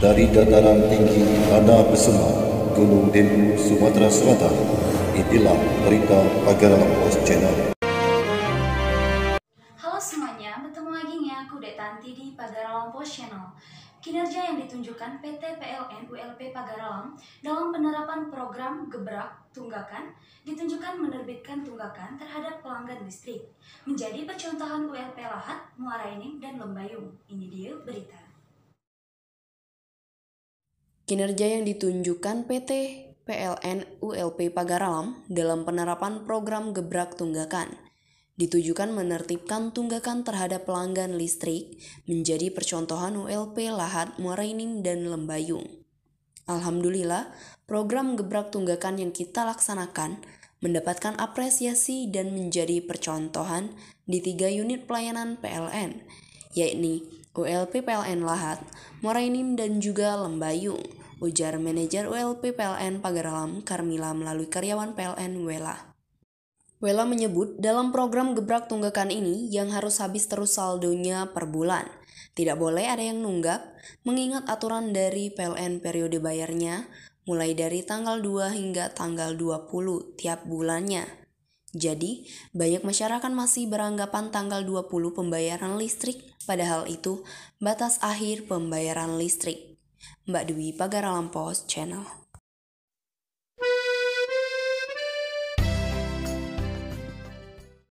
dari dataran tinggi Anda Besema, Gunung Dembu, Sumatera Selatan. Itulah berita Pagar Post Channel. Halo semuanya, bertemu lagi nih aku Tanti di Pagar Post Channel. Kinerja yang ditunjukkan PT PLN ULP Pagaralam dalam penerapan program gebrak tunggakan ditunjukkan menerbitkan tunggakan terhadap pelanggan listrik menjadi percontohan ULP Lahat, Muara Enim, dan Lembayung. Ini dia berita. Kinerja yang ditunjukkan PT PLN ULP Pagaralam dalam penerapan program gebrak tunggakan ditujukan menertibkan tunggakan terhadap pelanggan listrik menjadi percontohan ULP Lahat Muarining, dan Lembayung. Alhamdulillah, program gebrak tunggakan yang kita laksanakan mendapatkan apresiasi dan menjadi percontohan di tiga unit pelayanan PLN, yakni ULP PLN Lahat, Morainim dan juga Lembayung, ujar manajer ULP PLN Pagaralam Karmila melalui karyawan PLN Wela. Wela menyebut dalam program gebrak tunggakan ini yang harus habis terus saldonya per bulan. Tidak boleh ada yang nunggak, mengingat aturan dari PLN periode bayarnya mulai dari tanggal 2 hingga tanggal 20 tiap bulannya. Jadi, banyak masyarakat masih beranggapan tanggal 20 pembayaran listrik, padahal itu batas akhir pembayaran listrik. Mbak Dwi Pagaralam Channel